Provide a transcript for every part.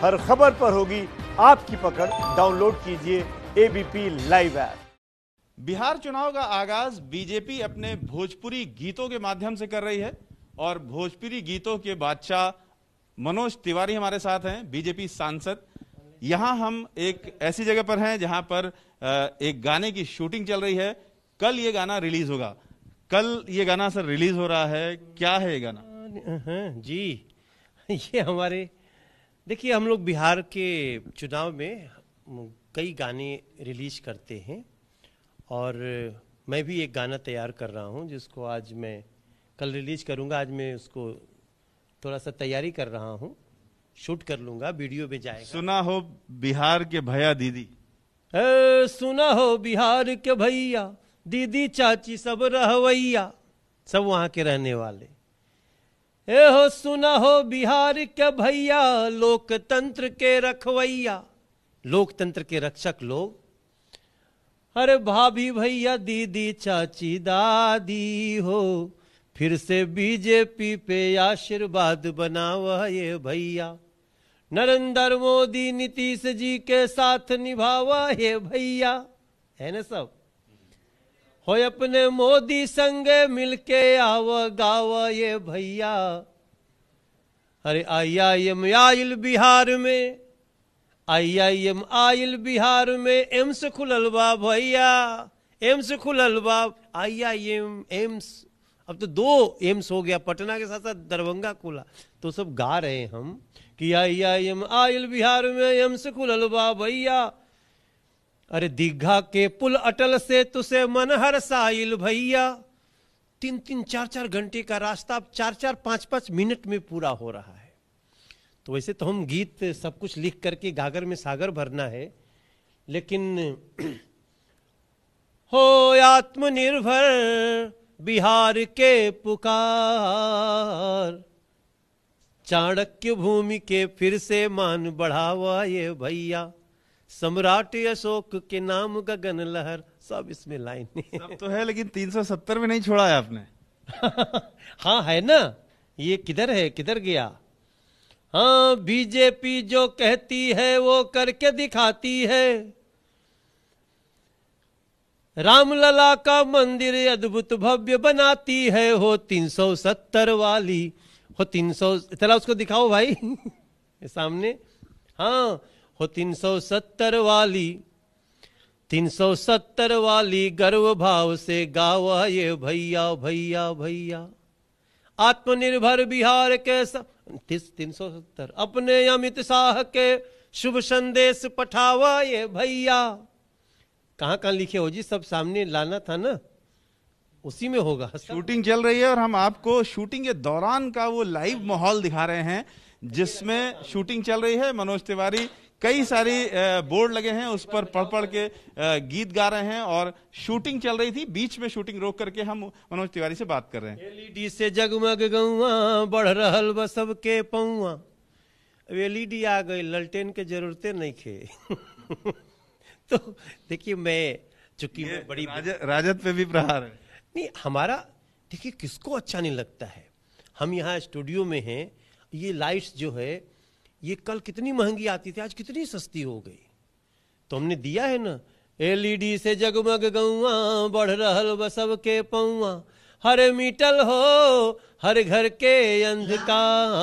हर खबर पर होगी आपकी पकड़ डाउनलोड कीजिए एबीपी लाइव ऐप बिहार चुनाव का आगाज बीजेपी अपने भोजपुरी गीतों के माध्यम से कर रही है और भोजपुरी गीतों के बादशाह मनोज तिवारी हमारे साथ हैं बीजेपी सांसद यहां हम एक ऐसी जगह पर हैं जहां पर एक गाने की शूटिंग चल रही है कल ये गाना रिलीज होगा कल ये गाना सर रिलीज हो रहा है क्या है ये गाना हाँ, जी ये हमारे देखिए हम लोग बिहार के चुनाव में कई गाने रिलीज करते हैं और मैं भी एक गाना तैयार कर रहा हूं जिसको आज मैं कल रिलीज करूंगा आज मैं उसको थोड़ा सा तैयारी कर रहा हूं शूट कर लूंगा वीडियो में जाएगा सुना हो बिहार के भैया दीदी ए, सुना हो बिहार के भैया दीदी चाची सब रहवैया सब वहां के रहने वाले ए हो सुना हो बिहार के भैया लोकतंत्र के रखवैया लोकतंत्र के रक्षक लोग अरे भाभी भैया दीदी चाची दादी हो फिर से बीजेपी पे आशीर्वाद बनाव ये भैया नरेंद्र मोदी नीतीश जी के साथ निभावा ये भैया है ना सब हो अपने मोदी संग मिलके आव गाव ये भैया अरे आई आई एम आयल बिहार में आई आई एम आयल बिहार में एम्स खुलल बा भैया एम्स खुलल बा आई आई एम एम्स अब तो दो एम्स हो गया पटना के साथ साथ दरभंगा खुला तो सब गा रहे हम कि आई आई एम आयल बिहार में एम्स खुलल बा भैया अरे दीघा के पुल अटल से तुसे मनहर साइल भैया तीन तीन चार चार घंटे का रास्ता अब चार चार पांच पांच मिनट में पूरा हो रहा है तो वैसे तो हम गीत सब कुछ लिख करके गागर में सागर भरना है लेकिन हो आत्मनिर्भर बिहार के पुकार चाणक्य भूमि के फिर से मान बढ़ावा ये भैया सम्राट अशोक के नाम गगन लहर सब इसमें लाइन सब तो है लेकिन 370 में नहीं छोड़ा है आपने हाँ है ना ये किधर है किधर गया हाँ बीजेपी जो कहती है वो करके दिखाती है रामलला का मंदिर अद्भुत भव्य बनाती है हो 370 वाली हो 300 चला उसको दिखाओ भाई सामने हाँ हो तीन सौ सत्तर वाली तीन सत्तर वाली गर्व भाव से गावा ये भैया भैया भैया आत्मनिर्भर बिहार के तीन सौ सत्तर अपने अमित शाह के शुभ संदेश पठावा ये भैया कहाँ कहाँ लिखे हो जी सब सामने लाना था ना उसी में होगा शूटिंग चल रही है और हम आपको शूटिंग के दौरान का वो लाइव माहौल दिखा रहे हैं जिसमें शूटिंग चल रही है मनोज तिवारी कई सारी बोर्ड लगे हैं उस पर पढ़ पढ़ के गीत गा रहे हैं और शूटिंग चल रही थी बीच में शूटिंग रोक करके हम मनोज तिवारी से बात कर रहे हैं एलईडी से जगमग गुआ बढ़ रहा बा सबके पौआ अब एलईडी आ गई ललटेन के जरूरतें नहीं थे तो देखिए मैं चूंकि बड़ी राज, राजद पे भी प्रहार है नहीं हमारा देखिए किसको अच्छा नहीं लगता है हम यहाँ स्टूडियो में हैं ये लाइट्स जो है ये कल कितनी महंगी आती थी आज कितनी सस्ती हो गई तो हमने दिया है ना एलईडी से जगमग गुआ बढ़ रहा बसव के पौआ हर मीटल हो हर घर के अंधकार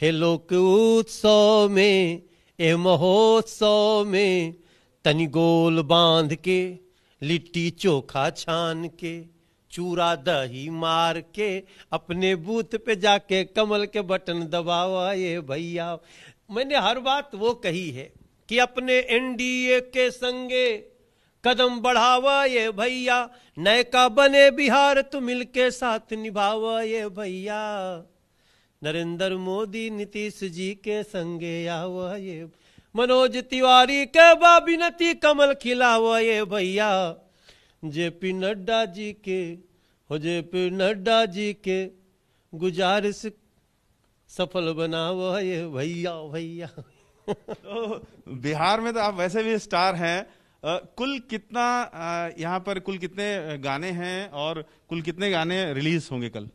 हे लोक उत्सव में ए महोत्सव में तनी गोल बांध के लिट्टी चोखा छान के चूरा दही मार के अपने बूथ पे जाके कमल के बटन दबावा ये भैया मैंने हर बात वो कही है कि अपने एनडीए के संगे कदम बढ़ावा ये भैया नयका बने बिहार तू मिलके साथ निभावा ये भैया नरेंद्र मोदी नीतीश जी के संगे आवा ये मनोज तिवारी के बाबिनती कमल खिलावा ये भैया जेपी नड्डा जी के जे पे नड्डा जी के गुजारिश सफल बना वो ये भैया भैया तो बिहार में तो आप वैसे भी स्टार हैं कुल कितना यहाँ पर कुल कितने गाने हैं और कुल कितने गाने रिलीज होंगे कल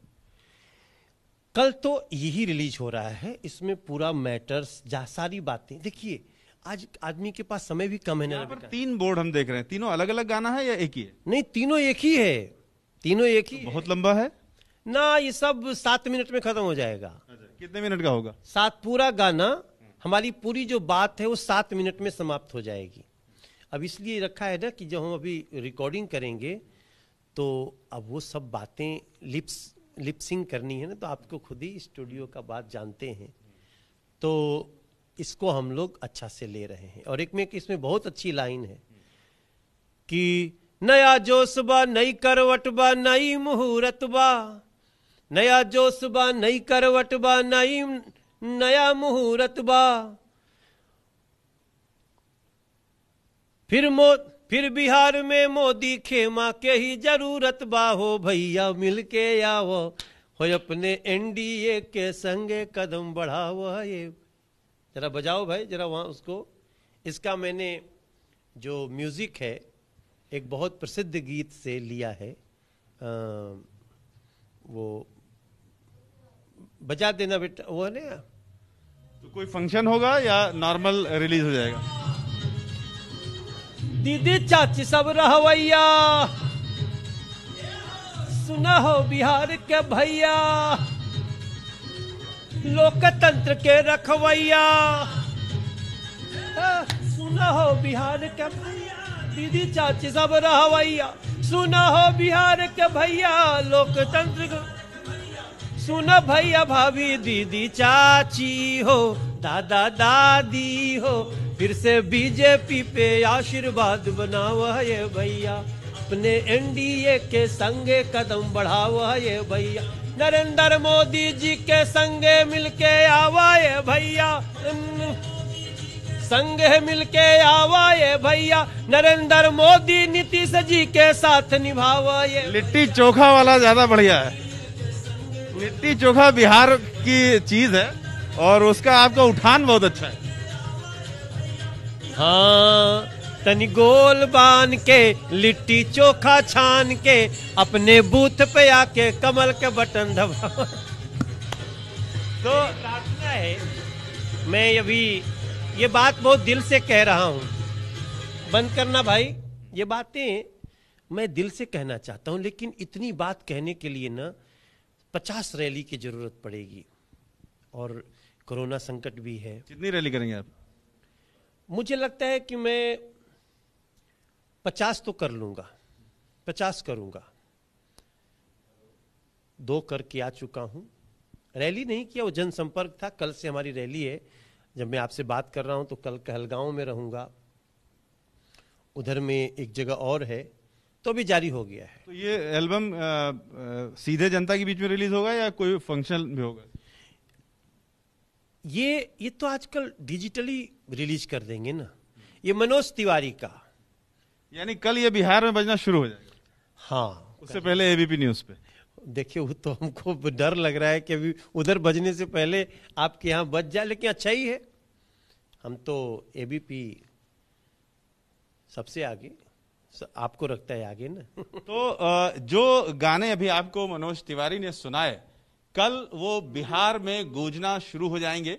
कल तो यही रिलीज हो रहा है इसमें पूरा मैटर्स जा सारी बातें देखिए आज आदमी के पास समय भी कम है ना तीन बोर्ड हम देख रहे हैं तीनों अलग अलग गाना है या एक ही है नहीं तीनों एक ही है तीनों एक तो ही बहुत लंबा है ना ये सब सात मिनट में खत्म हो जाएगा अच्छा, कितने मिनट का होगा सात पूरा गाना हमारी पूरी जो बात है वो सात मिनट में समाप्त हो जाएगी अब इसलिए रखा है ना कि जब हम अभी रिकॉर्डिंग करेंगे तो अब वो सब बातें लिप्स लिपसिंग करनी है ना तो आपको खुद ही स्टूडियो का बात जानते हैं तो इसको हम लोग अच्छा से ले रहे हैं और एक में इसमें बहुत अच्छी लाइन है कि नया बा नई बा नई मुहूर्त बा नया जोशबा नई बा नई नया बा फिर मो फिर बिहार में मोदी खेमा के ही जरूरत बा हो भैया मिलके आओ हो अपने एनडीए के संगे कदम बढ़ाओ ये जरा बजाओ भाई जरा वहां उसको इसका मैंने जो म्यूजिक है एक बहुत प्रसिद्ध गीत से लिया है आ, वो बजा देना बेटा वो ना तो कोई फंक्शन होगा या नॉर्मल रिलीज हो जाएगा दीदी चाची सब रहवैया सुना हो बिहार के भैया लोकतंत्र के रखवैया हाँ, सुना हो बिहार के भैया दीदी चाची सब रहवैया सुना हो बिहार के भैया लोकतंत्र सुना भैया भाभी दीदी चाची हो दादा दादी हो फिर से बीजेपी पे आशीर्वाद बनाव ये भैया अपने एनडीए के संगे कदम बढ़ाओ ये भैया नरेंद्र मोदी जी के संगे मिलके आवा ये भैया संग है मिलके आवा ये भैया नरेंद्र मोदी नीतीश जी के साथ निभावा ये लिट्टी चोखा वाला ज्यादा बढ़िया है लिट्टी चोखा बिहार की चीज है और उसका आपका उठान बहुत अच्छा है हाँ तनी गोल बान के लिट्टी चोखा छान के अपने बूथ पे आके कमल के बटन दबा तो प्रार्थना है मैं अभी ये बात बहुत दिल से कह रहा हूं बंद करना भाई ये बातें मैं दिल से कहना चाहता हूं लेकिन इतनी बात कहने के लिए ना पचास रैली की जरूरत पड़ेगी और कोरोना संकट भी है कितनी रैली करेंगे आप मुझे लगता है कि मैं पचास तो कर लूंगा पचास करूंगा दो करके आ चुका हूं रैली नहीं किया वो जनसंपर्क था कल से हमारी रैली है जब मैं आपसे बात कर रहा हूँ तो कल कहलगांव में रहूंगा उधर में एक जगह और है तो भी जारी हो गया है तो ये एल्बम आ, आ, सीधे जनता के बीच में रिलीज होगा या कोई फंक्शन भी होगा ये ये तो आजकल डिजिटली रिलीज कर देंगे ना ये मनोज तिवारी का यानी कल ये बिहार में बजना शुरू हो जाएगा हाँ उससे पहले एबीपी न्यूज पे देखिए वो तो हमको डर लग रहा है कि अभी उधर बजने से पहले आपके यहाँ बज जाए लेकिन अच्छा ही है हम तो ए सबसे आगे आपको रखता है आगे ना तो जो गाने अभी आपको मनोज तिवारी ने सुनाए कल वो बिहार में गूंजना शुरू हो जाएंगे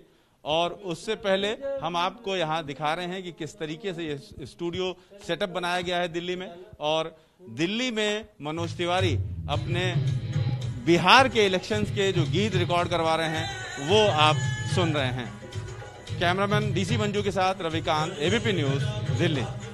और उससे पहले हम आपको यहाँ दिखा रहे हैं कि किस तरीके से ये स्टूडियो सेटअप बनाया गया है दिल्ली में और दिल्ली में मनोज तिवारी अपने बिहार के इलेक्शंस के जो गीत रिकॉर्ड करवा रहे हैं वो आप सुन रहे हैं कैमरामैन डीसी मंजू के साथ रविकांत एबीपी न्यूज़ दिल्ली